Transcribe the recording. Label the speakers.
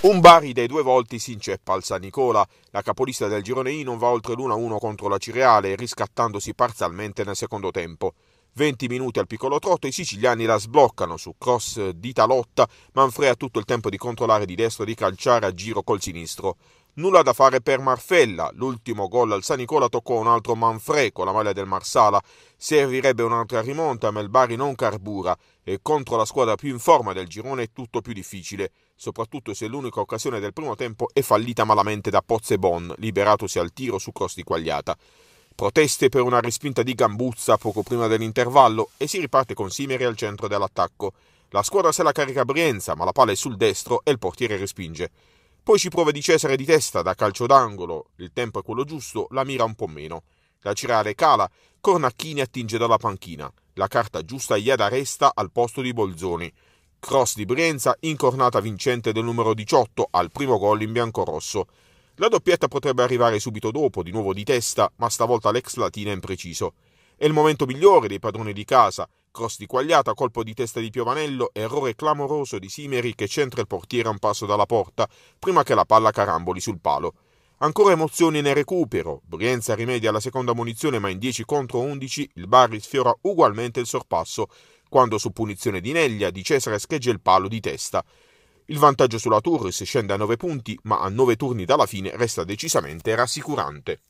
Speaker 1: Un Bari dei due volti si inceppa al San Nicola. La capolista del girone I non va oltre l'1-1 contro la Cireale, riscattandosi parzialmente nel secondo tempo. 20 minuti al piccolo trotto, i siciliani la sbloccano su cross di Talotta. Manfred ha tutto il tempo di controllare di destro e di calciare a giro col sinistro. Nulla da fare per Marfella, l'ultimo gol al San Nicola toccò un altro Manfre con la maglia del Marsala. Servirebbe un'altra rimonta, ma il Bari non carbura e contro la squadra più in forma del girone è tutto più difficile, soprattutto se l'unica occasione del primo tempo è fallita malamente da Pozzebon, liberatosi al tiro su cross di Quagliata. Proteste per una respinta di Gambuzza poco prima dell'intervallo e si riparte con Simeri al centro dell'attacco. La squadra se la carica Brienza, ma la palla è sul destro e il portiere respinge. Poi ci prova di Cesare di testa da calcio d'angolo, il tempo è quello giusto, la mira un po' meno. La cirale cala, Cornacchini attinge dalla panchina, la carta giusta gli ad resta al posto di Bolzoni. Cross di Brienza, incornata vincente del numero 18 al primo gol in biancorosso. La doppietta potrebbe arrivare subito dopo, di nuovo di testa, ma stavolta l'ex Latina è impreciso. È il momento migliore dei padroni di casa, cross di Quagliata, colpo di testa di Piovanello, errore clamoroso di Simeri che centra il portiere a un passo dalla porta, prima che la palla caramboli sul palo. Ancora emozioni nel recupero, Brienza rimedia la seconda munizione ma in 10 contro 11 il Bari sfiora ugualmente il sorpasso, quando su punizione di Neglia di Cesare scheggia il palo di testa. Il vantaggio sulla Turris scende a 9 punti ma a 9 turni dalla fine resta decisamente rassicurante.